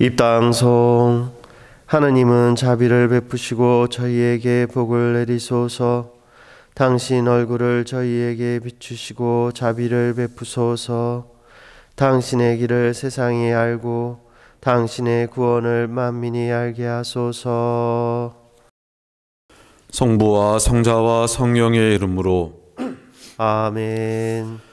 입당송 하느님은 자비를 베푸시고 저희에게 복을 내리소서 당신 얼굴을 저희에게 비추시고 자비를 베푸소서 당신의 길을 세상이 알고 당신의 구원을 만민이 알게 하소서 성부와 성자와 성령의 이름으로 아멘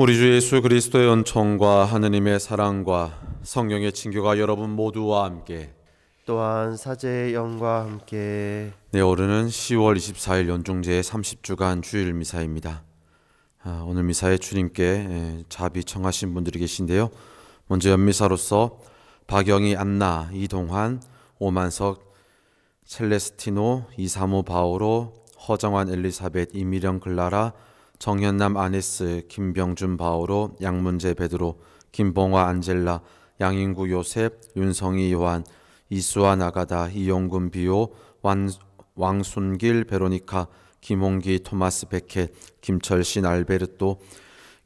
우리 주 예수 그리스도의 은총과 하느님의 사랑과 성령의 친교가 여러분 모두와 함께 또한 사제의 영과 함께 네 오늘은 10월 24일 연중제 의 30주간 주일 미사입니다. 아, 오늘 미사에 주님께 예, 자비 청하신 분들이 계신데요. 먼저 연미사로서 박영희, 안나, 이동환, 오만석, 첼레스티노, 이사모, 바오로, 허정환, 엘리사벳, 이미령, 글라라, 정현남 아네스, 김병준 바오로, 양문재 베드로, 김봉화 안젤라, 양인구 요셉, 윤성희 요한, 이수아 나가다, 이용근 비오, 완, 왕순길 베로니카, 김홍기 토마스 베켓, 김철신 알베르토,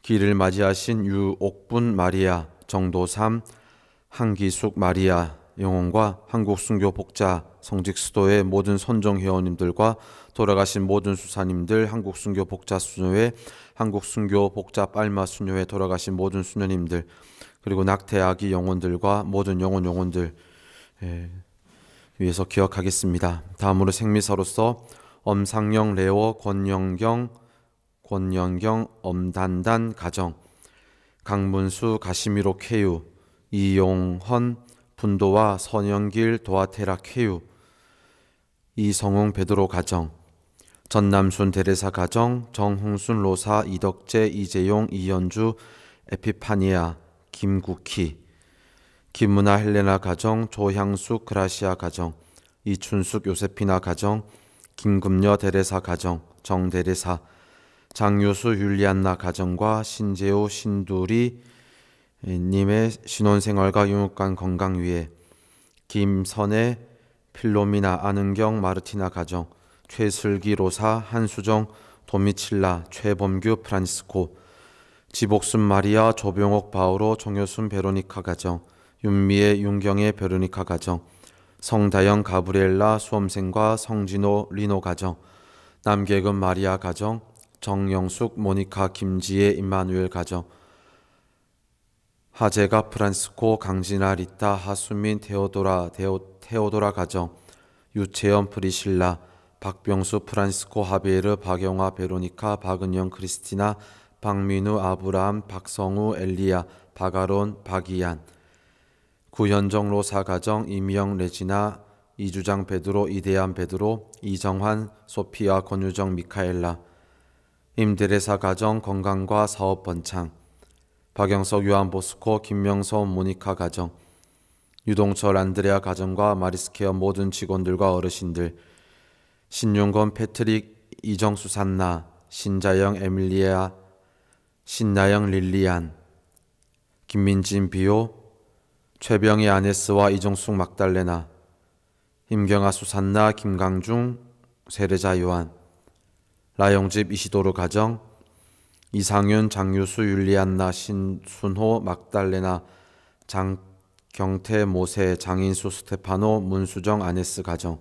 길을 맞이하신 유옥분 마리아, 정도삼, 한기숙 마리아, 영혼과 한국 순교 복자 성직 수도의 모든 선정 회원님들과 돌아가신 모든 수사님들 한국 순교 복자 수녀회 한국 순교 복자 빨마 수녀회 돌아가신 모든 수녀님들 그리고 낙태 아기 영혼들과 모든 영혼 영혼들 예, 위해서 기억하겠습니다. 다음으로 생미사로서 엄상영 레오 권영경 권영경 엄단단 가정 강문수 가시미로 케유 이용헌 분도와 선영길 도아테라 케유 이성웅 베드로 가정 전남순 데레사 가정 정홍순 로사 이덕재 이재용 이연주 에피파니아 김국희 김문아 헬레나 가정 조향숙 그라시아 가정 이춘숙 요세피나 가정 김금녀 데레사 가정 정데레사 장유수 율리안나 가정과 신재우 신두리 님의 신혼생활과 유목간 건강 위해 김선혜, 필로미나, 안은경, 마르티나 가정, 최슬기, 로사, 한수정, 도미칠라, 최범규, 프란시스코, 지복순 마리아, 조병옥, 바오로, 정효순, 베로니카 가정, 윤미애, 윤경의 베로니카 가정, 성다영, 가브리엘라, 수험생과 성진호, 리노 가정, 남계근, 마리아 가정, 정영숙, 모니카, 김지혜, 임마누엘 가정, 하제가 프란스코, 강진아, 리타, 하수민, 테오도라, 테오, 테오도라 가정, 유채연, 프리실라, 박병수, 프란스코, 하비에르, 박영화, 베로니카, 박은영, 크리스티나, 박민우, 아브라함, 박성우, 엘리야, 박아론, 박이안, 구현정, 로사 가정, 임영, 레지나, 이주장 베드로, 이대한 베드로, 이정환, 소피아, 권유정, 미카엘라, 임데레사 가정, 건강과 사업 번창, 박영석 요한보스코 김명서 모니카 가정 유동철 안드레아 가정과 마리스케어 모든 직원들과 어르신들 신용건 패트릭 이정수 산나 신자영 에밀리아 신나영 릴리안 김민진 비오 최병희 아네스와 이정숙 막달레나 임경아 수산나 김강중 세례자 요한 라영집 이시도르 가정 이상윤, 장유수, 율리안나, 신순호, 막달레나, 장경태, 모세, 장인수, 스테파노, 문수정, 아네스 가정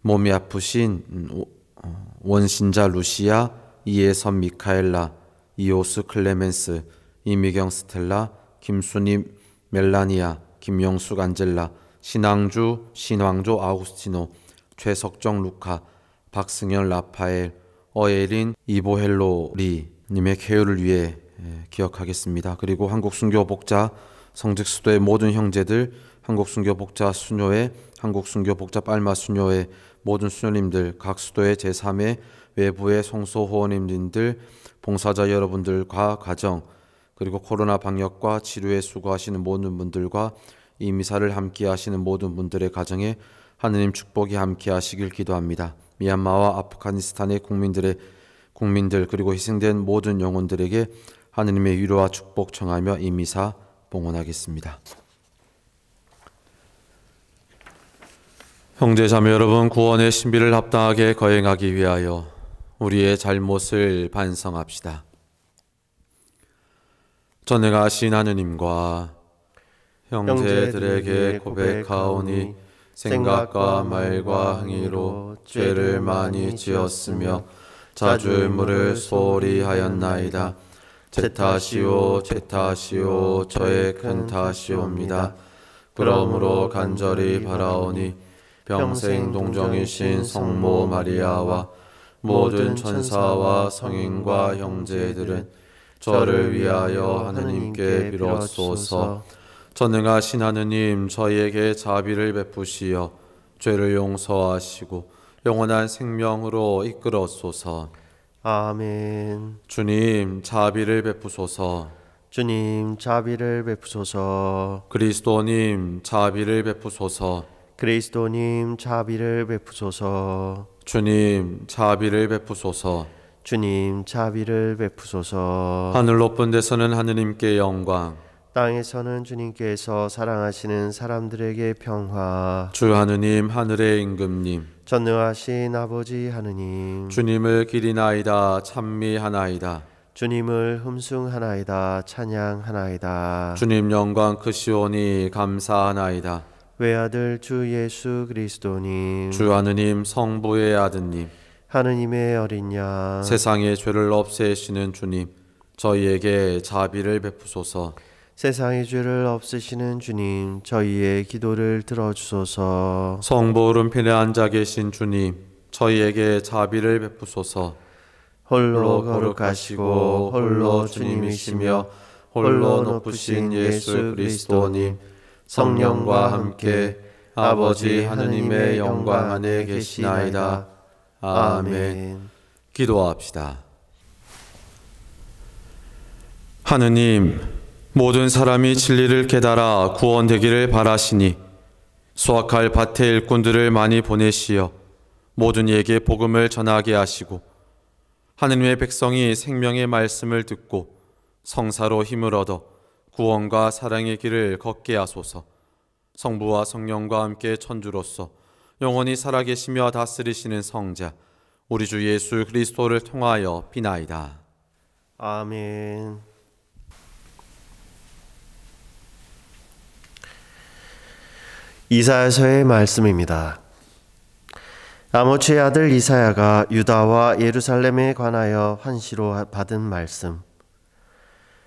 몸이 아프신 음, 어, 원신자 루시아, 이혜선 미카엘라, 이오스 클레멘스, 이미경 스텔라, 김순희 멜라니아, 김영숙 안젤라, 신앙주, 신왕조 아우스티노, 최석정 루카, 박승현 라파엘, 어예린 이보헬로리 님의 쾌유를 위해 기억하겠습니다. 그리고 한국 순교 복자 성직 수도의 모든 형제들, 한국 순교 복자 수녀회, 한국 순교 복자 빨마 수녀회 모든 수녀님들, 각 수도의 제3회 외부의 성소 후원님들, 봉사자 여러분들과 가정, 그리고 코로나 방역과 치료에 수고하시는 모든 분들과 이 미사를 함께 하시는 모든 분들의 가정에 하느님 축복이 함께 하시길 기도합니다. 미얀마와 아프가니스탄의 국민들의 국민들 그리고 희생된 모든 영혼들에게 하느님의 위로와 축복 청하며 이 미사 봉헌하겠습니다. 형제 자매 여러분 구원의 신비를 합당하게 거행하기 위하여 우리의 잘못을 반성합시다. 전능하신 하느님과 형제들에게 고백하오니 생각과 말과 행위로 죄를 많이 지었으며 자주물을 소홀히 하였나이다. 제 탓이오 제 탓이오 저의 큰 탓이옵니다. 그러므로 간절히 바라오니 평생 동정이신 성모 마리아와 모든 천사와 성인과 형제들은 저를 위하여 하느님께 빌었소서 전능하신 하느님 저희에게 자비를 베푸시어 죄를 용서하시고 영원한 생명으로 이끌어소서. 아멘. 주님 자비를 베푸소서. 주님 자비를 베푸소서. 그리스도님 자비를 베푸소서. 그리스도님 자비를 베푸소서. 주님 자비를 베푸소서. 주님 자비를 베푸소서. 하늘 높은 데서는 하느님께 영광. 땅에서는 주님께서 사랑하시는 사람들에게 평화. 주 하느님 하늘의 임금님. 전능하신 아버지 하느님. 주님을 기리나이다 찬미하나이다. 주님을 흠숭하나이다 찬양하나이다. 주님 영광 크시오니 감사하나이다. 외아들 주 예수 그리스도님. 주 하느님 성부의 아드님. 하느님의 어린 양. 세상의 죄를 없애시는 주님. 저희에게 자비를 베푸소서. 세상의 죄를 없으시는 주님, 저희의 기도를 들어주소서. 성부 오편에 앉아 계신 주님, 저희에게 자비를 베푸소서. 홀로 거룩하시고 홀로 주님이시며 홀로 높으신 예수 그리스도님, 성령과 함께 아버지 하느님의 영광 안에 계시나이다. 아멘. 기도합시다. 하느님. 모든 사람이 진리를 깨달아 구원되기를 바라시니 수확할 밭의 일꾼들을 많이 보내시어 모든 이에게 복음을 전하게 하시고 하느님의 백성이 생명의 말씀을 듣고 성사로 힘을 얻어 구원과 사랑의 길을 걷게 하소서 성부와 성령과 함께 천주로서 영원히 살아계시며 다스리시는 성자 우리 주 예수 그리스도를 통하여 비나이다. 아멘 이사야서의 말씀입니다. 아모츠의 아들 이사야가 유다와 예루살렘에 관하여 환시로 받은 말씀.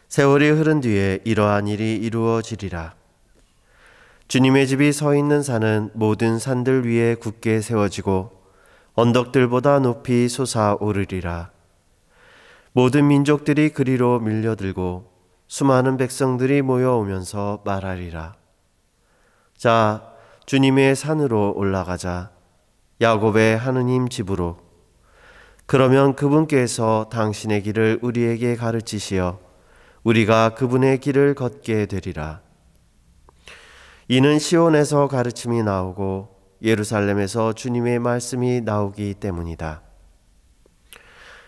세월이 흐른 뒤에 이러한 일이 이루어지리라. 주님의 집이 서 있는 산은 모든 산들 위에 굳게 세워지고 언덕들보다 높이 솟아오르리라. 모든 민족들이 그리로 밀려들고 수많은 백성들이 모여오면서 말하리라. 자, 주님의 산으로 올라가자 야곱의 하느님 집으로 그러면 그분께서 당신의 길을 우리에게 가르치시어 우리가 그분의 길을 걷게 되리라 이는 시온에서 가르침이 나오고 예루살렘에서 주님의 말씀이 나오기 때문이다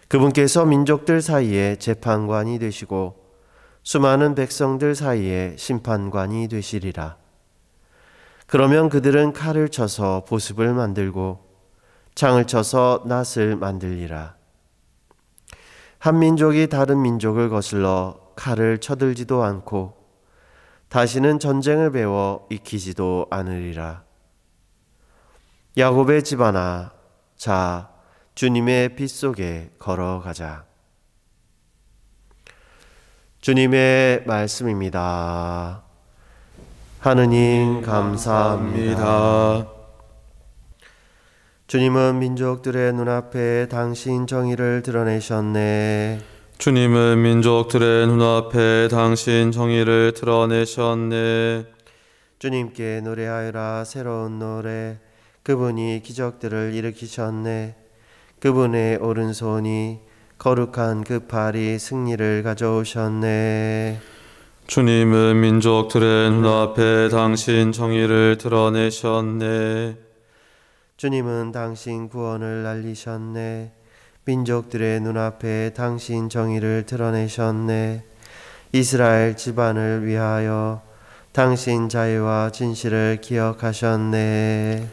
그분께서 민족들 사이에 재판관이 되시고 수많은 백성들 사이에 심판관이 되시리라 그러면 그들은 칼을 쳐서 보습을 만들고 창을 쳐서 낫을 만들리라. 한 민족이 다른 민족을 거슬러 칼을 쳐들지도 않고 다시는 전쟁을 배워 익히지도 않으리라. 야곱의 집안아, 자, 주님의 빛 속에 걸어가자. 주님의 말씀입니다. 하느님 감사합니다. 주님은 민족들의 눈앞에 당신 정의를 드러내셨네. 주님은 민족들의 눈앞에 당신 정의를 드러내셨네. 주님께 노래하여라 새로운 노래. 그분이 기적들을 일으키셨네. 그분의 오른손이 거룩한 그 팔이 승리를 가져오셨네. 주님은 민족들의 눈앞에 당신 정의를 드러내셨네. 주님은 당신 구원을 알리셨네. 민족들의 눈앞에 당신 정의를 드러내셨네. 이스라엘 집안을 위하여 당신 자유와 진실을 기억하셨네.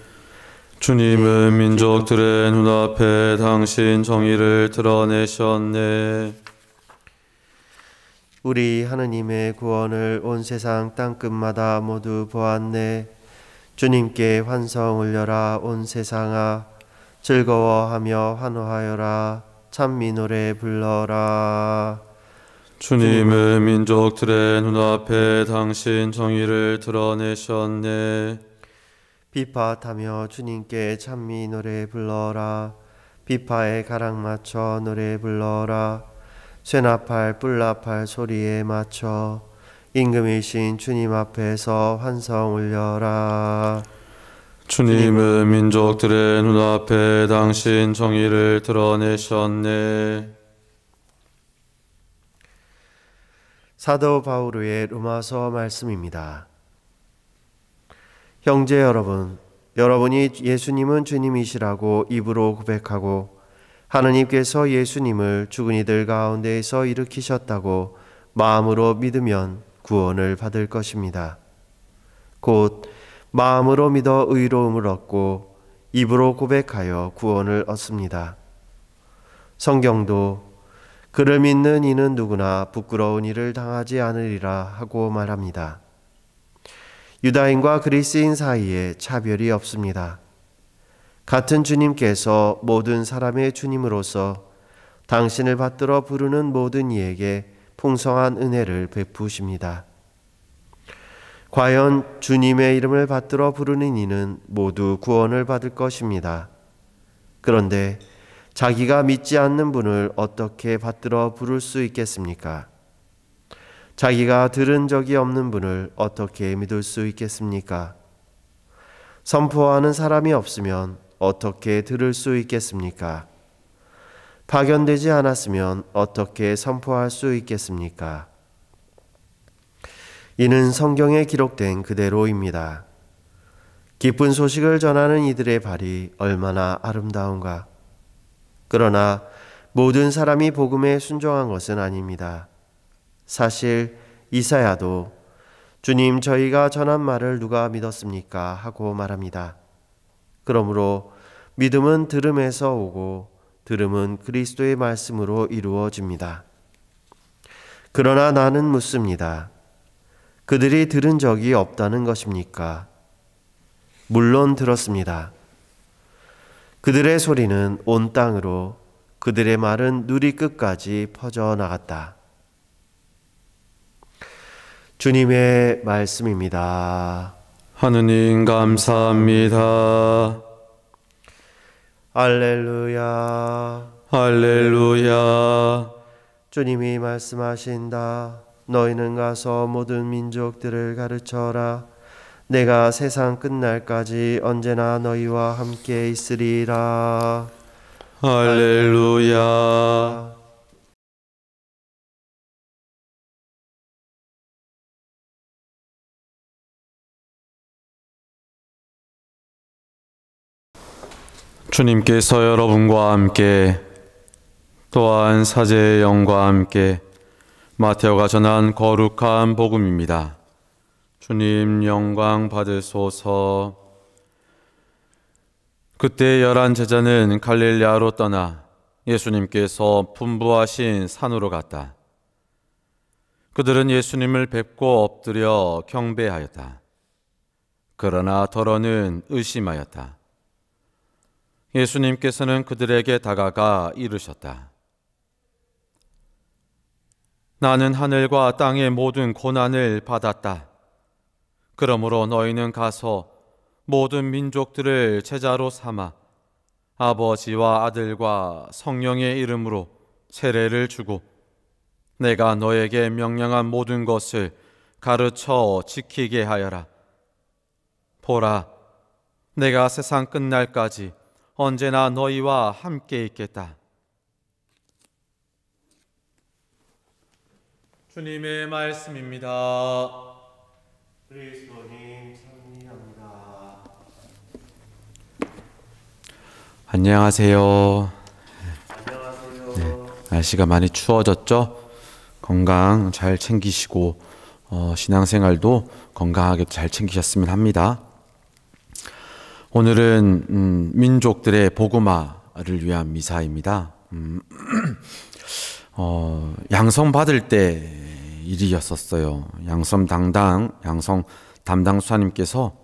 주님은 네. 민족들의 눈앞에 당신 정의를 드러내셨네. 우리 하느님의 구원을 온 세상 땅끝마다 모두 보았네. 주님께 환성 올려라 온 세상아 즐거워하며 환호하여라 찬미 노래 불러라 주님의 민족들의 눈앞에 당신 정의를 드러내셨네 비파타며 주님께 찬미 노래 불러라 비파에 가락 맞춰 노래 불러라 쇠나팔 뿔나팔 소리에 맞춰 임금이신 주님 앞에서 환성 울려라. 주님은 민족들의 눈앞에 당신 정의를 드러내셨네. 사도 바울의 로마서 말씀입니다. 형제 여러분, 여러분이 예수님은 주님이시라고 입으로 고백하고 하느님께서 예수님을 죽은 이들 가운데에서 일으키셨다고 마음으로 믿으면 구원을 받을 것입니다. 곧 마음으로 믿어 의로움을 얻고 입으로 고백하여 구원을 얻습니다. 성경도 그를 믿는 이는 누구나 부끄러운 일을 당하지 않으리라 하고 말합니다. 유다인과 그리스인 사이에 차별이 없습니다. 같은 주님께서 모든 사람의 주님으로서 당신을 받들어 부르는 모든 이에게 풍성한 은혜를 베푸십니다. 과연 주님의 이름을 받들어 부르는 이는 모두 구원을 받을 것입니다. 그런데 자기가 믿지 않는 분을 어떻게 받들어 부를 수 있겠습니까? 자기가 들은 적이 없는 분을 어떻게 믿을 수 있겠습니까? 선포하는 사람이 없으면 어떻게 들을 수 있겠습니까? 파견되지 않았으면 어떻게 선포할 수 있겠습니까? 이는 성경에 기록된 그대로입니다. 기쁜 소식을 전하는 이들의 발이 얼마나 아름다운가. 그러나 모든 사람이 복음에 순종한 것은 아닙니다. 사실 이사야도 주님 저희가 전한 말을 누가 믿었습니까? 하고 말합니다. 그러므로 믿음은 들음에서 오고 들음은 그리스도의 말씀으로 이루어집니다. 그러나 나는 묻습니다. 그들이 들은 적이 없다는 것입니까? 물론 들었습니다. 그들의 소리는 온 땅으로 그들의 말은 누리 끝까지 퍼져 나갔다. 주님의 말씀입니다. 하느님 감사합니다. 알렐루야. 알렐루야. 주님이 말씀하신다. 너희는 가서 모든 민족들을 가르쳐라. 내가 세상 끝날까지 언제나 너희와 함께 있으리라. 할렐루야. 주님께서 여러분과 함께 또한 사제의 영과 함께 마테오가 전한 거룩한 복음입니다. 주님 영광 받으소서. 그때 열한 제자는 갈릴리아로 떠나 예수님께서 분부하신 산으로 갔다. 그들은 예수님을 뵙고 엎드려 경배하였다. 그러나 더러는 의심하였다. 예수님께서는 그들에게 다가가 이르셨다. 나는 하늘과 땅의 모든 고난을 받았다. 그러므로 너희는 가서 모든 민족들을 제자로 삼아 아버지와 아들과 성령의 이름으로 세례를 주고 내가 너에게 명령한 모든 것을 가르쳐 지키게 하여라. 보라, 내가 세상 끝날까지 언제나 너희와 함께 있겠다. 주님의 말씀입니다. 그리스도님 찬미합니다. 안녕하세요. 안녕하세요. 네, 날씨가 많이 추워졌죠? 건강 잘 챙기시고 어, 신앙생활도 건강하게 잘 챙기셨으면 합니다. 오늘은 음, 민족들의 복음화를 위한 미사입니다. 음, 어, 양성 받을 때 일이었었어요. 양성 당당 양성 담당 수사님께서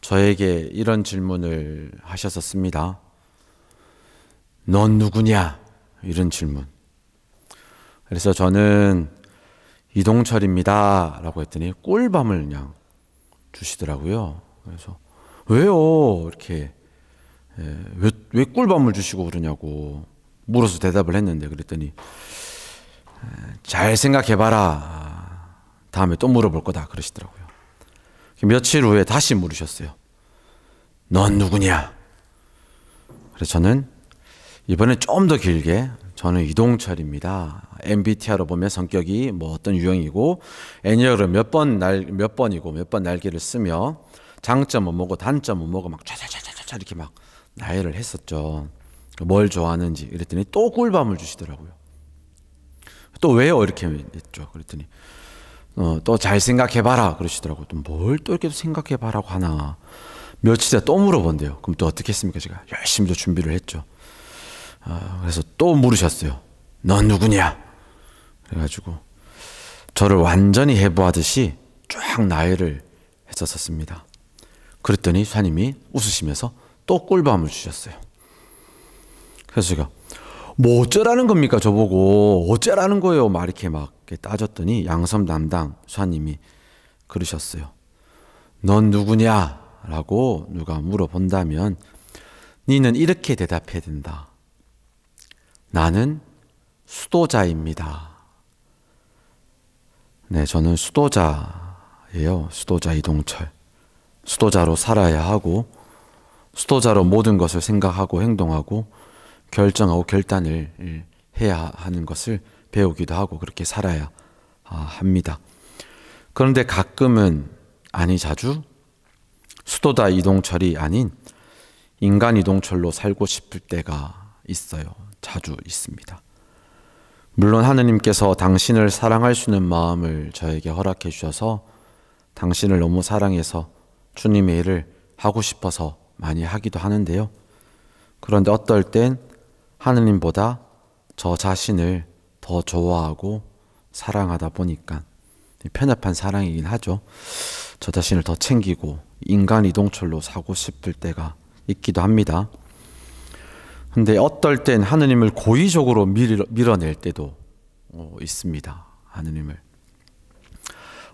저에게 이런 질문을 하셨었습니다. 넌 누구냐? 이런 질문. 그래서 저는 이동철입니다. 라고 했더니 꿀밤을 그냥 주시더라고요. 그래서 왜요? 이렇게 예, 왜, 왜 꿀밤을 주시고 그러냐고 물어서 대답을 했는데 그랬더니 예, 잘 생각해봐라. 다음에 또 물어볼 거다 그러시더라고요. 며칠 후에 다시 물으셨어요. 넌 누구냐? 그래서 저는 이번에 좀 더 길게 저는 이동철입니다. MBTI로 보면 성격이 뭐 어떤 유형이고 N형으로 몇번 날 몇 번이고 몇 번 날개를 쓰며 장점은 뭐고 단점은 뭐고 막 촤촤촤촤 이렇게 막 나열을 했었죠. 그러니까 뭘 좋아하는지 이랬더니 또 꿀밤을 주시더라고요. 또 왜요? 이렇게 했죠. 그랬더니 어, 또 잘 생각해봐라 그러시더라고요. 또 뭘 또 이렇게 생각해봐라고 하나. 며칠에 또 물어본대요. 그럼 또 어떻게 했습니까? 제가 열심히 또 준비를 했죠. 아, 그래서 또 물으셨어요. 넌 누구냐? 그래가지고 저를 완전히 해부하듯이 쫙 나열을 했었습니다. 그랬더니 사님이 웃으시면서 또 꿀밤을 주셨어요. 그래서 제가 뭐 어쩌라는 겁니까 저보고 어쩌라는 거예요 막 이렇게 막 따졌더니 양섬 담당 사님이 그러셨어요. 넌 누구냐? 라고 누가 물어본다면 니는 이렇게 대답해야 된다. 나는 수도자입니다. 네, 저는 수도자예요. 수도자 이동철. 수도자로 살아야 하고 수도자로 모든 것을 생각하고 행동하고 결정하고 결단을 예, 해야 하는 것을 배우기도 하고 그렇게 살아야 아, 합니다. 그런데 가끔은 아니 자주 수도다 이동철이 아닌 인간 이동철로 살고 싶을 때가 있어요. 자주 있습니다. 물론 하느님께서 당신을 사랑할 수 있는 마음을 저에게 허락해 주셔서 당신을 너무 사랑해서 주님의 일을 하고 싶어서 많이 하기도 하는데요. 그런데 어떨 땐 하느님보다 저 자신을 더 좋아하고 사랑하다 보니까 편협한 사랑이긴 하죠. 저 자신을 더 챙기고 인간 이동철로 사고 싶을 때가 있기도 합니다. 근데 어떨 땐 하느님을 고의적으로 밀어, 낼 때도 어, 있습니다. 하느님을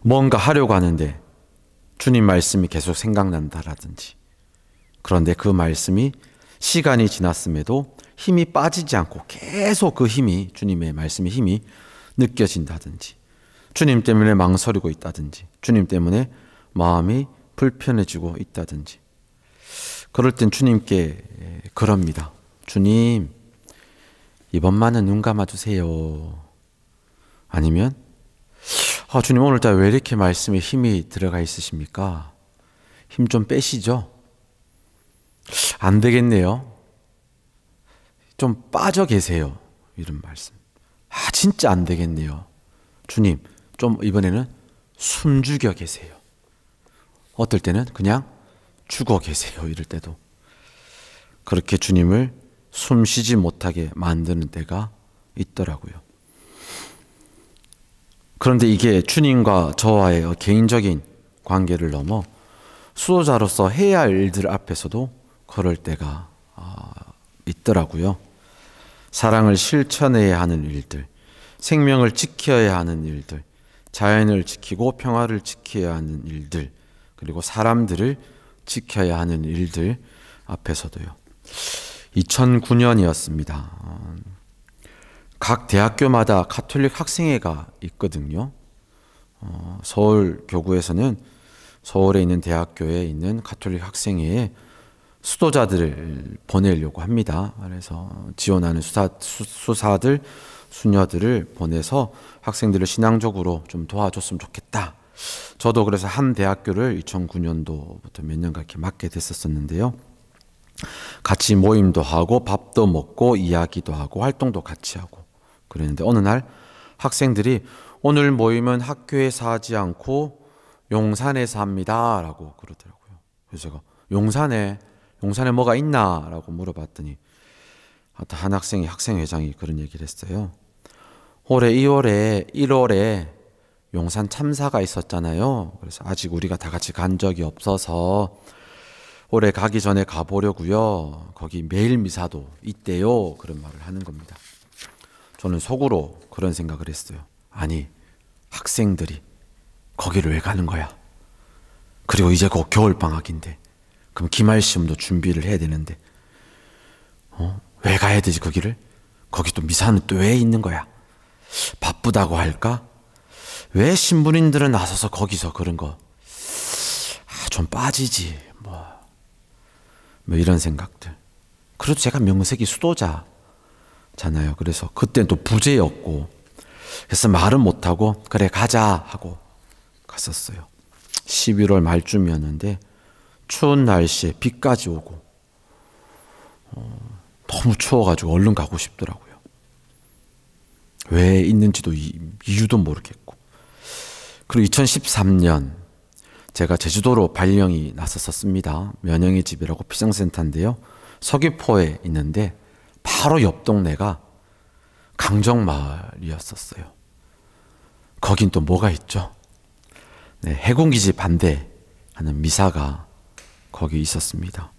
뭔가 하려고 하는데 주님 말씀이 계속 생각난다라든지 그런데 그 말씀이 시간이 지났음에도 힘이 빠지지 않고 계속 그 힘이 주님의 말씀의 힘이 느껴진다든지 주님 때문에 망설이고 있다든지 주님 때문에 마음이 불편해지고 있다든지 그럴 땐 주님께 예, 그럽니다. 주님 이번만은 눈 감아주세요. 아니면 아, 주님 오늘따라 왜 이렇게 말씀에 힘이 들어가 있으십니까? 힘 좀 빼시죠. 안 되겠네요. 좀 빠져 계세요. 이런 말씀. 아, 진짜 안 되겠네요. 주님, 좀 이번에는 숨죽여 계세요. 어떨 때는 그냥 죽어 계세요. 이럴 때도. 그렇게 주님을 숨 쉬지 못하게 만드는 때가 있더라고요. 그런데 이게 주님과 저와의 개인적인 관계를 넘어 수호자로서 해야 할 일들 앞에서도 그럴 때가 아, 있더라고요. 사랑을 실천해야 하는 일들, 생명을 지켜야 하는 일들, 자연을 지키고 평화를 지켜야 하는 일들, 그리고 사람들을 지켜야 하는 일들 앞에서도요. 2009년이었습니다. 각 대학교마다 카톨릭 학생회가 있거든요. 어, 서울 교구에서는 서울에 있는 대학교에 있는 카톨릭 학생회에 수도자들을 보내려고 합니다. 그래서 지원하는 수사, 수, 수사들, 수녀들을 보내서 학생들을 신앙적으로 좀 도와줬으면 좋겠다. 저도 그래서 한 대학교를 2009년도부터 몇 년간 이렇게 맡게 됐었었는데요. 같이 모임도 하고 밥도 먹고 이야기도 하고 활동도 같이 하고 그랬는데 어느 날 학생들이 오늘 모임은 학교에서 하지 않고 용산에서 합니다라고 그러더라고요. 그래서 제가 용산에 용산에 뭐가 있나라고 물어봤더니 아, 한 학생이 학생회장이 그런 얘기를 했어요. 올해 2월에 1월에 용산 참사가 있었잖아요. 그래서 아직 우리가 다 같이 간 적이 없어서 올해 가기 전에 가보려고요. 거기 매일 미사도 있대요. 그런 말을 하는 겁니다. 저는 속으로 그런 생각을 했어요. 아니, 학생들이 거기를 왜 가는 거야? 그리고 이제 곧 겨울방학인데, 그럼 기말 시험도 준비를 해야 되는데, 어? 왜 가야 되지, 거기를? 거기 또 미사는 또 왜 있는 거야? 바쁘다고 할까? 왜 신부님들은 나서서 거기서 그런 거? 아, 좀 빠지지, 뭐. 뭐 이런 생각들. 그래도 제가 명색이 수도자 잖아요. 그래서 그때는 또 부재였고 그래서 말은 못하고 그래 가자 하고 갔었어요. 11월 말쯤이었는데 추운 날씨에 비까지 오고 어, 너무 추워가지고 얼른 가고 싶더라고요. 왜 있는지도 이, 이유도 모르겠고 그리고 2013년 제가 제주도로 발령이 났었습니다. 면영의 집이라고 피장센터인데요. 서귀포에 있는데 바로 옆 동네가 강정마을이었었어요. 거긴 또 뭐가 있죠? 네, 해군기지 반대하는 미사가 거기 있었습니다.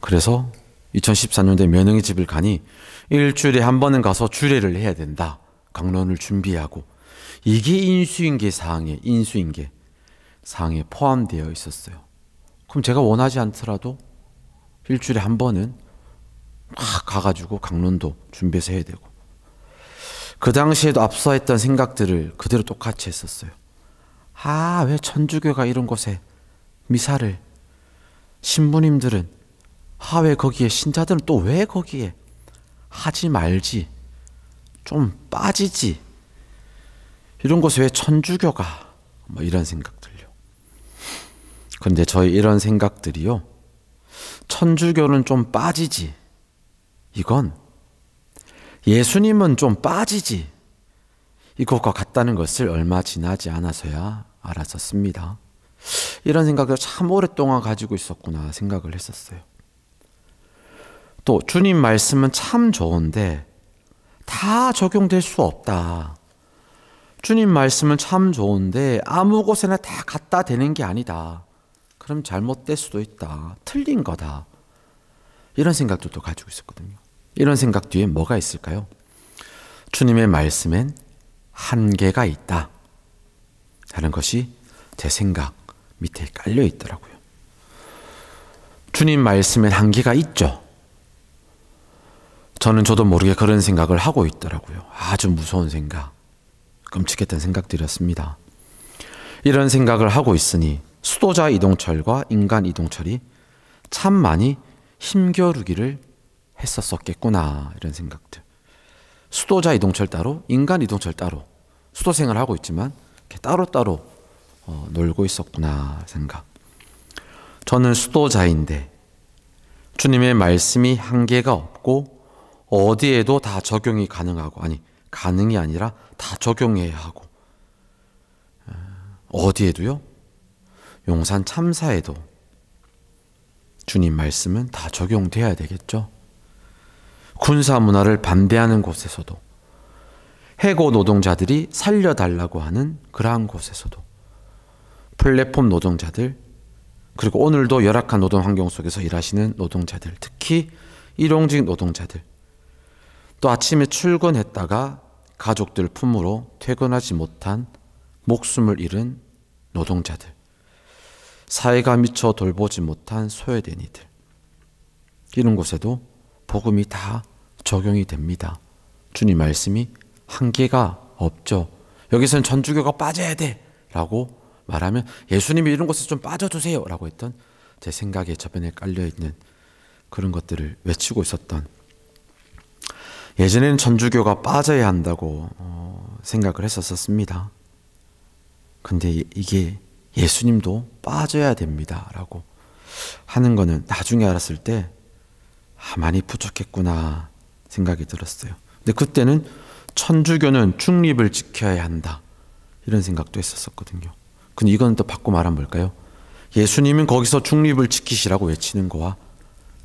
그래서 2014년도에 며느리 집을 가니 일주일에 한 번은 가서 주례를 해야 된다. 강론을 준비하고 이게 인수인계 사항에 인수인계 사항에 포함되어 있었어요. 그럼 제가 원하지 않더라도 일주일에 한 번은 막 가가지고 강론도 준비해서 해야 되고 그 당시에도 앞서 했던 생각들을 그대로 똑같이 했었어요. 아, 왜 천주교가 이런 곳에 미사를 신부님들은 아, 왜 거기에 신자들은 또 왜 거기에 하지 말지 좀 빠지지 이런 곳에 왜 천주교가 뭐 이런 생각들요. 근데 저희 이런 생각들이요. 천주교는 좀 빠지지 이건 예수님은 좀 빠지지. 이것과 같다는 것을 얼마 지나지 않아서야 알았었습니다. 이런 생각을 참 오랫동안 가지고 있었구나 생각을 했었어요. 또 주님 말씀은 참 좋은데 다 적용될 수 없다. 주님 말씀은 참 좋은데 아무 곳에나 다 갖다 대는 게 아니다. 그럼 잘못될 수도 있다. 틀린 거다. 이런 생각도 들 가지고 있었거든요. 이런 생각 뒤에 뭐가 있을까요? 주님의 말씀엔 한계가 있다. 하는 것이 제 생각 밑에 깔려 있더라고요. 주님 말씀엔 한계가 있죠. 저는 저도 모르게 그런 생각을 하고 있더라고요. 아주 무서운 생각, 끔찍했던 생각들이었습니다. 이런 생각을 하고 있으니 수도자 이동철과 인간 이동철이 참 많이 힘겨루기를 했었었겠구나 이런 생각들. 수도자 이동철 따로, 인간 이동철 따로, 수도생활 하고 있지만 따로 따로 어, 놀고 있었구나 생각. 저는 수도자인데 주님의 말씀이 한계가 없고 어디에도 다 적용이 가능하고 아니 가능이 아니라 다 적용해야 하고 어, 어디에도요? 용산 참사에도 주님 말씀은 다 적용돼야 되겠죠. 군사 문화를 반대하는 곳에서도 해고 노동자들이 살려달라고 하는 그러한 곳에서도 플랫폼 노동자들 그리고 오늘도 열악한 노동 환경 속에서 일하시는 노동자들 특히 일용직 노동자들 또 아침에 출근했다가 가족들 품으로 퇴근하지 못한 목숨을 잃은 노동자들 사회가 미처 돌보지 못한 소외된 이들 이런 곳에도 복음이 다 적용이 됩니다. 주님 말씀이 한계가 없죠. 여기서 전주교가 빠져야 돼! 라고 말하면 예수님이 이런 곳에 좀 빠져주세요! 라고 했던 제 생각의 저변에 깔려있는 그런 것들을 외치고 있었던 예전에는 전주교가 빠져야 한다고 어, 생각을 했었습니다. 근데 이게 예수님도 빠져야 됩니다. 라고 하는 거는 나중에 알았을 때, 아, 많이 부족했구나. 생각이 들었어요. 근데 그때는 천주교는 중립을 지켜야 한다. 이런 생각도 했었거든요. 근데 이건 또 바꿔 말하면 뭘까요? 예수님은 거기서 중립을 지키시라고 외치는 거와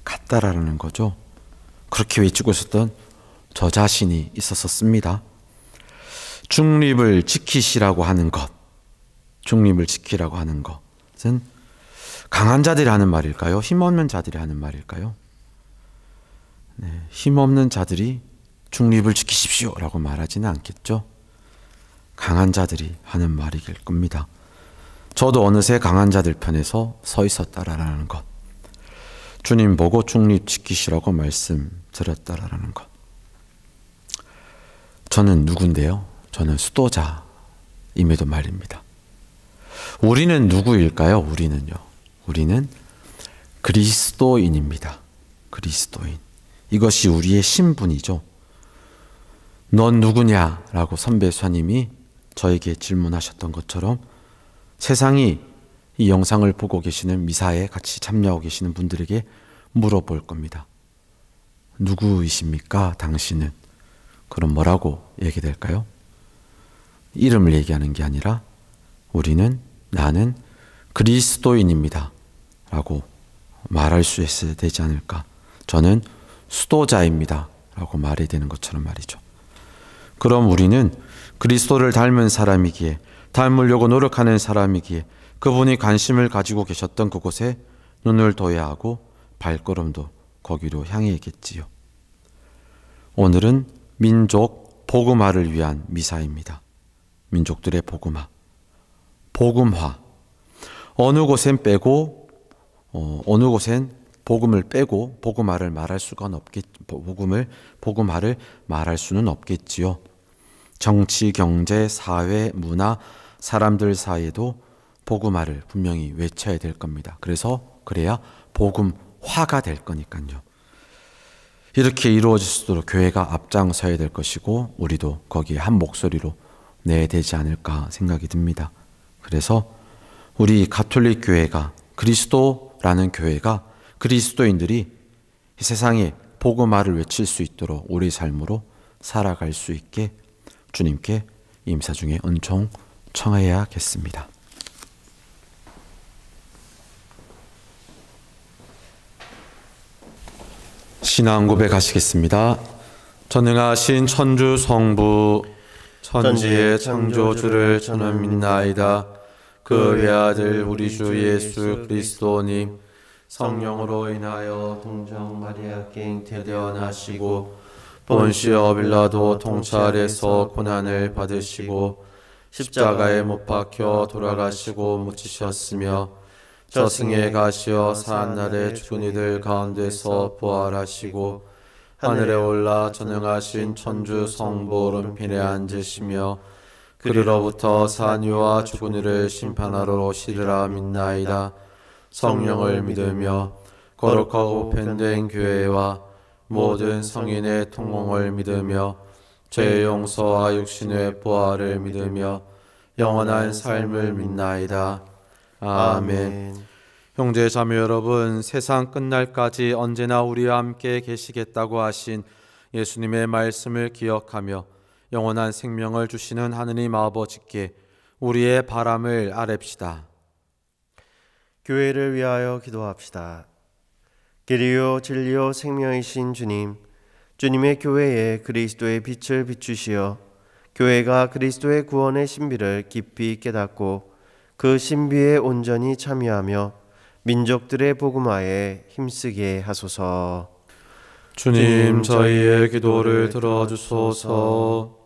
같다라는 거죠. 그렇게 외치고 있었던 저 자신이 있었습니다 중립을 지키시라고 하는 것, 중립을 지키라고 하는 것은 강한 자들이 하는 말일까요? 힘없는 자들이 하는 말일까요? 네, 힘없는 자들이 중립을 지키십시오 라고 말하지는 않겠죠. 강한 자들이 하는 말이길 겁니다. 저도 어느새 강한 자들 편에서 서 있었다라는 것. 주님 보고 중립 지키시라고 말씀드렸다라는 것. 저는 누군데요? 저는 수도자임에도 말입니다. 우리는 누구일까요? 우리는요. 우리는 그리스도인입니다. 그리스도인. 이것이 우리의 신분이죠. 넌 누구냐? 라고 선배 스님이 저에게 질문하셨던 것처럼 세상이 이 영상을 보고 계시는 미사에 같이 참여하고 계시는 분들에게 물어볼 겁니다. 누구이십니까? 당신은. 그럼 뭐라고 얘기될까요? 이름을 얘기하는 게 아니라 우리는 나는 그리스도인입니다. 라고 말할 수 있어야 되지 않을까. 저는 수도자입니다. 라고 말이 되는 것처럼 말이죠. 그럼 우리는 그리스도를 닮은 사람이기에 닮으려고 노력하는 사람이기에 그분이 관심을 가지고 계셨던 그곳에 눈을 둬야 하고 발걸음도 거기로 향해야겠지요. 오늘은 민족 복음화를 위한 미사입니다. 민족들의 복음화. 복음화. 어느 곳엔 빼고 어, 어느 곳엔 복음을 빼고 복음화를 말할 수가 없겠 복음을 복음화를 말할 수는 없겠지요. 정치, 경제, 사회, 문화, 사람들 사이에도 복음화를 분명히 외쳐야 될 겁니다. 그래서 그래야 복음화가 될 거니까요. 이렇게 이루어질 수 있도록 교회가 앞장서야 될 것이고 우리도 거기에 한 목소리로 내야 지 않을까 생각이 듭니다. 그래서 우리 가톨릭 교회가 그리스도라는 교회가 그리스도인들이 이 세상에 복음화를 외칠 수 있도록 우리 삶으로 살아갈 수 있게 주님께 임사 중에 은총 청하여야겠습니다. 신앙 고백하시겠습니다. 전능하신 천주 성부 천지의 창조주를 저는 믿나이다. 그 외아들 우리 주 예수 그리스도님 성령으로 인하여 동정 마리아께 잉태되하시고 본시어 빌라도 통찰에서 고난을 받으시고 십자가에 못 박혀 돌아가시고 묻히셨으며 저승에 가시어 사한날에 죽은 이들 가운데서 부활하시고 하늘에 올라 전능하신 천주 성부 오른편에 앉으시며 그리로부터 산유와 죽은 이를 심판하러 오시리라 믿나이다. 성령을 믿으며 거룩하고 편된 교회와 모든 성인의 통공을 믿으며 죄 용서와 육신의 부활을 믿으며 영원한 삶을 믿나이다. 아멘. 형제 자매 여러분, 세상 끝날까지 언제나 우리와 함께 계시겠다고 하신 예수님의 말씀을 기억하며 영원한 생명을 주시는 하느님 아버지께 우리의 바람을 아랩시다. 교회를 위하여 기도합시다. 길이요 진리요 생명이신 주님, 주님의 교회에 그리스도의 빛을 비추시어 교회가 그리스도의 구원의 신비를 깊이 깨닫고 그 신비에 온전히 참여하며 민족들의 복음화에 힘쓰게 하소서. 주님, 저희의 기도를 들어주소서.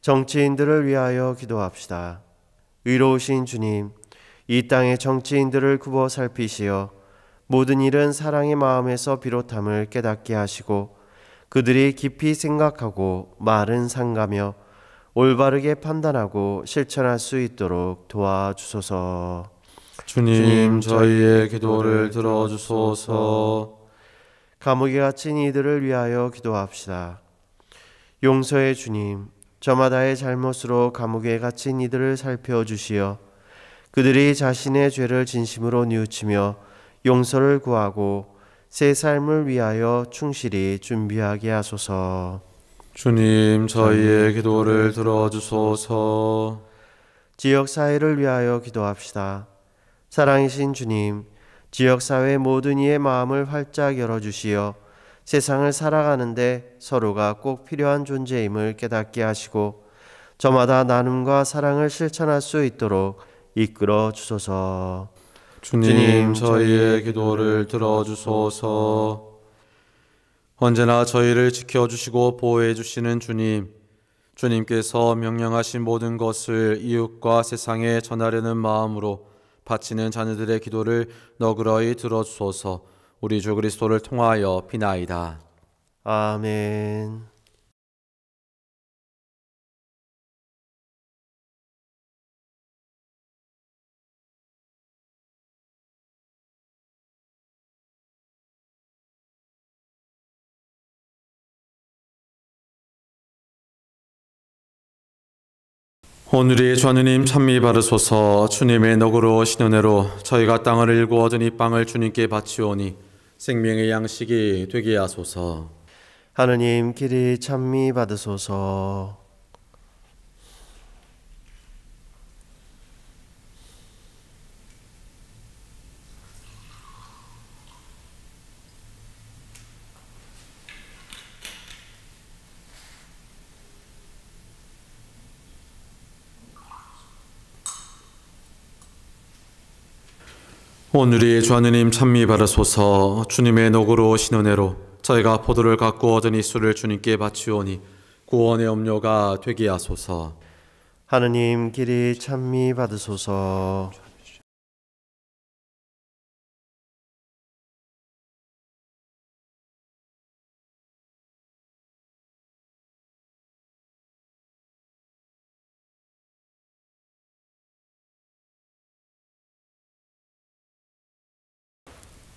정치인들을 위하여 기도합시다. 의로우신 주님, 이 땅의 정치인들을 굽어 살피시어 모든 일은 사랑의 마음에서 비롯함을 깨닫게 하시고 그들이 깊이 생각하고 말은 상가며 올바르게 판단하고 실천할 수 있도록 도와주소서. 주님, 저희의 기도를 들어주소서. 감옥에 갇힌 이들을 위하여 기도합시다. 용서해 주님, 저마다의 잘못으로 감옥에 갇힌 이들을 살펴주시어 그들이 자신의 죄를 진심으로 뉘우치며 용서를 구하고 새 삶을 위하여 충실히 준비하게 하소서. 주님, 저희의 기도를 들어주소서. 지역 사회를 위하여 기도합시다. 사랑이신 주님, 지역 사회 모든 이의 마음을 활짝 열어 주시어 세상을 살아가는데 서로가 꼭 필요한 존재임을 깨닫게 하시고 저마다 나눔과 사랑을 실천할 수 있도록 이끌어 주소서. 주님, 저희의 기도를 들어 주소서. 언제나 저희를 지켜 주시고 보호해 주시는 주님, 주님께서 명령하신 모든 것을 이웃과 세상에 전하려는 마음으로 바치는 자녀들의 기도를 너그러이 들어 주소서. 우리 주 그리스도를 통하여 비나이다. 아멘. 오늘의 주하느님 찬미 바르소서 주님의 너그러 우 신은혜로 저희가 땅을 일구 얻은 이 빵을 주님께 바치오니 생명의 양식이 되게 하소서 하느님 길이 찬미 받으소서 오늘이 주하느님 찬미 바라소서 주님의 너그로 신은혜로 저희가 포도를 갖고 얻은 이수를 주님께 바치오니 구원의 염려가 되게 하소서 하느님 길이 찬미 받으소서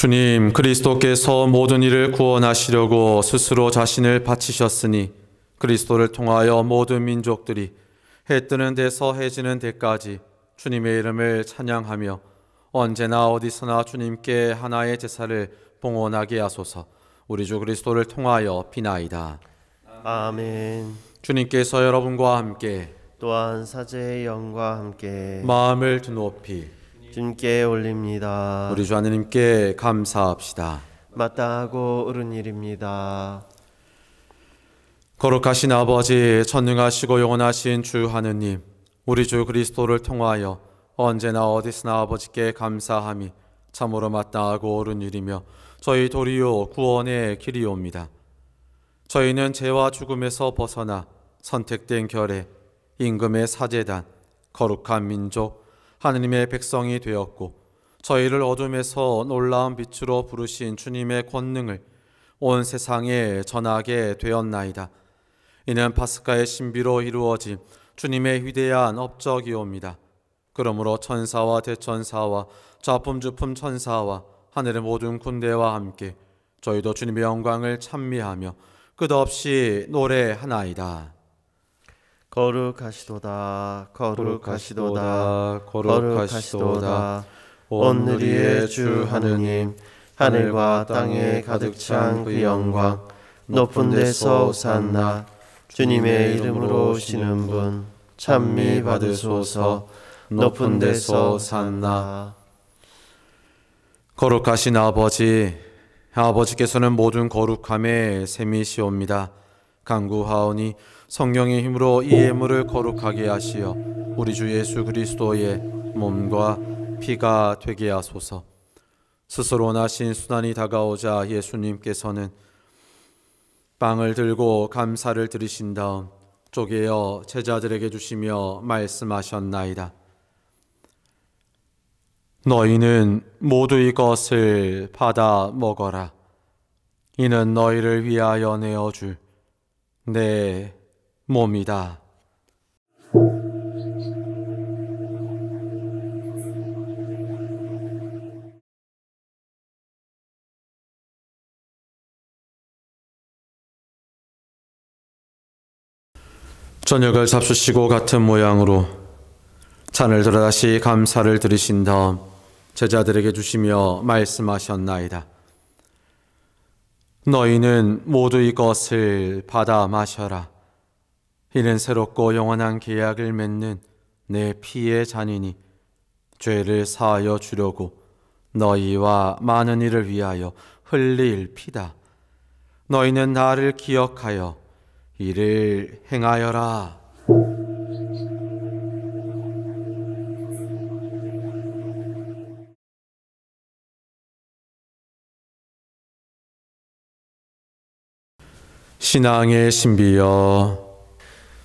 주님 그리스도께서 모든 이를 구원하시려고 스스로 자신을 바치셨으니 그리스도를 통하여 모든 민족들이 해 뜨는 데서 해지는 데까지 주님의 이름을 찬양하며 언제나 어디서나 주님께 하나의 제사를 봉헌하게 하소서 우리 주 그리스도를 통하여 비나이다. 아멘. 주님께서 여러분과 함께 또한 사제의 영과 함께 마음을 드높이 주님께 올립니다. 우리 주 하나님께 감사합시다. 마땅하고 옳은 일입니다. 거룩하신 아버지 천능하시고 영원하신 주 하느님 우리 주 그리스도를 통하여 언제나 어디서나 아버지께 감사함이 참으로 마땅하고 옳은 일이며 저희 도리요 구원의 길이옵니다. 저희는 죄와 죽음에서 벗어나 선택된 결에 임금의 사제단 거룩한 민족 하느님의 백성이 되었고 저희를 어둠에서 놀라운 빛으로 부르신 주님의 권능을 온 세상에 전하게 되었나이다. 이는 파스카의 신비로 이루어진 주님의 위대한 업적이옵니다. 그러므로 천사와 대천사와 좌품주품 천사와 하늘의 모든 군대와 함께 저희도 주님의 영광을 찬미하며 끝없이 노래하나이다. 거룩하시도다 거룩하시도다 거룩하시도다 온누리의 주 하느님 하늘과 땅에 가득 찬 그 영광 높은 데서 오산나 주님의 이름으로 오시는 분 찬미 받으소서 높은 데서 산나 거룩하신 아버지 아버지께서는 모든 거룩함에 셈이시옵니다 강구하오니 성령의 힘으로 이 예물을 거룩하게 하시어 우리 주 예수 그리스도의 몸과 피가 되게 하소서. 스스로 나신 순환이 다가오자 예수님께서는 빵을 들고 감사를 드리신 다음 쪼개어 제자들에게 주시며 말씀하셨나이다. 너희는 모두 이것을 받아 먹어라. 이는 너희를 위하여 내어줄 내 몸이다. 저녁을 잡수시고 같은 모양으로 잔을 들어 다시 감사를 드리신 다음 제자들에게 주시며 말씀하셨나이다. 너희는 모두 이것을 받아 마셔라. 이는 새롭고 영원한 계약을 맺는 내 피의 잔이니 죄를 사하여 주려고 너희와 많은 이를 위하여 흘릴 피다. 너희는 나를 기억하여 이를 행하여라. 신앙의 신비여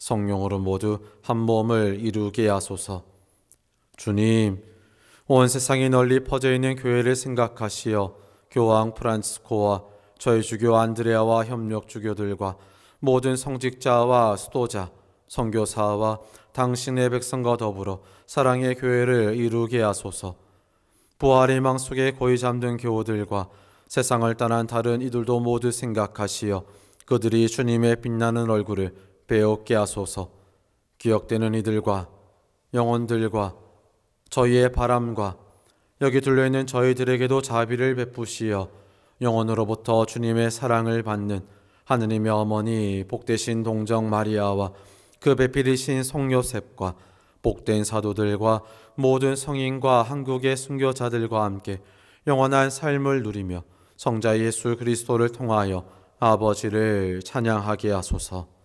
성령으로 모두 한 몸을 이루게 하소서. 주님, 온 세상에 널리 퍼져 있는 교회를 생각하시어 교황 프란치스코와 저희 주교 안드레아와 협력 주교들과 모든 성직자와 수도자, 선교사와 당신의 백성과 더불어 사랑의 교회를 이루게 하소서. 부활의 망 속에 고이 잠든 교우들과 세상을 떠난 다른 이들도 모두 생각하시어 그들이 주님의 빛나는 얼굴을 배웠게 하소서 기억되는 이들과 영혼들과 저희의 바람과 여기 둘러있는 저희들에게도 자비를 베푸시어 영혼으로부터 주님의 사랑을 받는 하느님의 어머니 복되신 동정 마리아와 그 배필이신 성요셉과 복된 사도들과 모든 성인과 한국의 순교자들과 함께 영원한 삶을 누리며 성자 예수 그리스도를 통하여 아버지를 찬양하게 하소서.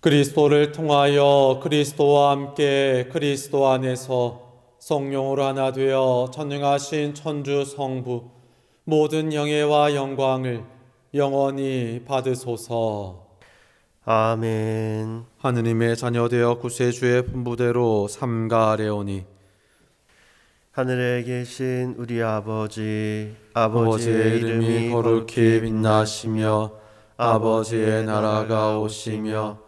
그리스도를 통하여 그리스도와 함께 그리스도 안에서 성령으로 하나 되어 전능하신 천주 성부 모든 영예와 영광을 영원히 받으소서. 아멘. 하느님의 자녀 되어 구세주의 분부대로 삼가하오니 려 하늘에 계신 우리 아버지 아버지의 이름이 거룩히 빛나시며 아버지의 나라가 오시며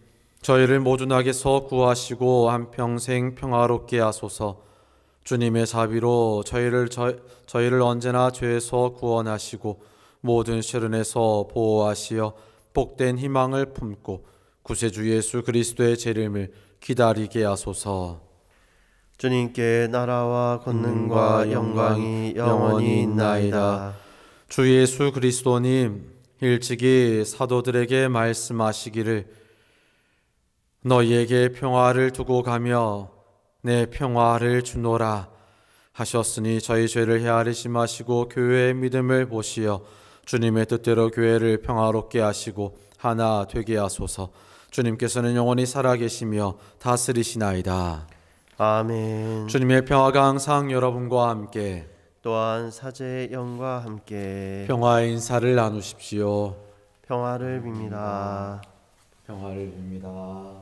저희를 모준하게서 구하시고 한평생 평화롭게 하소서. 주님의 자비로 저희를 저, 저희를 언제나 죄에서 구원하시고 모든 시련에서 보호하시어 복된 희망을 품고 구세주 예수 그리스도의 재림을 기다리게 하소서. 주님께 나라와 권능과 영광이 영원히 있나이다. 주 예수 그리스도님 일찍이 사도들에게 말씀하시기를 너희에게 평화를 두고 가며 내 평화를 주노라 하셨으니 저희 죄를 헤아리지 마시고 교회의 믿음을 보시어 주님의 뜻대로 교회를 평화롭게 하시고 하나 되게 하소서 주님께서는 영원히 살아계시며 다스리시나이다. 아멘. 주님의 평화가 항상 여러분과 함께 또한 사제의 영과 함께 평화의 인사를 나누십시오. 평화를 빕니다. 평화를 빕니다.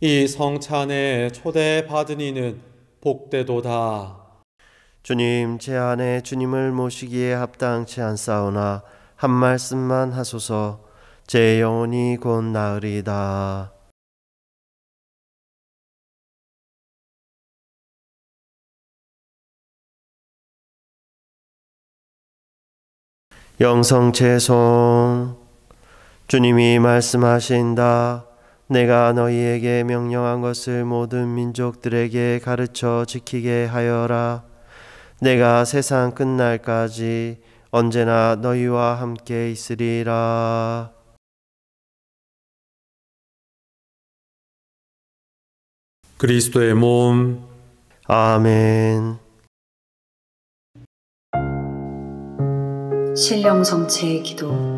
이 성찬에 초대받은 이는 복되도다. 주님, 제 안에 주님을 모시기에 합당치 않사오나 한 말씀만 하소서. 제 영혼이 곧 나으리다. 영성채송 주님이 말씀하신다. 내가 너희에게 명령한 것을 모든 민족들에게 가르쳐 지키게 하여라. 내가 세상 끝날까지 언제나 너희와 함께 있으리라. 그리스도의 몸. 아멘. 신령 성체의 기도.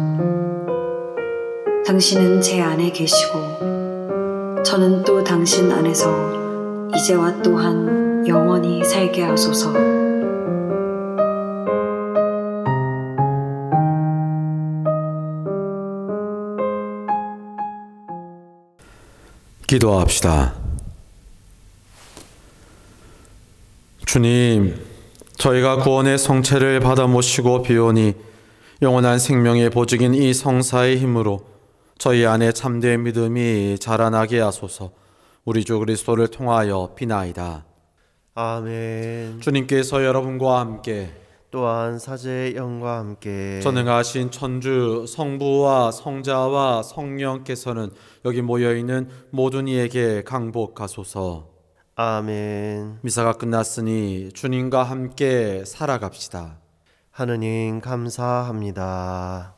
당신은 제 안에 계시고 저는 또 당신 안에서 이제와 또한 영원히 살게 하소서. 기도합시다. 주님, 저희가 구원의 성체를 받아 모시고 비오니 영원한 생명의 보증인 이 성사의 힘으로 저희 안에 참된 믿음이 자라나게 하소서 우리 주 그리스도를 통하여 비나이다. 아멘. 주님께서 여러분과 함께 또한 사제 영과 함께 전능하신 천주 성부와 성자와 성령께서는 여기 모여 있는 모든 이에게 강복하소서. 아멘. 미사가 끝났으니 주님과 함께 살아갑시다. 하느님 감사합니다.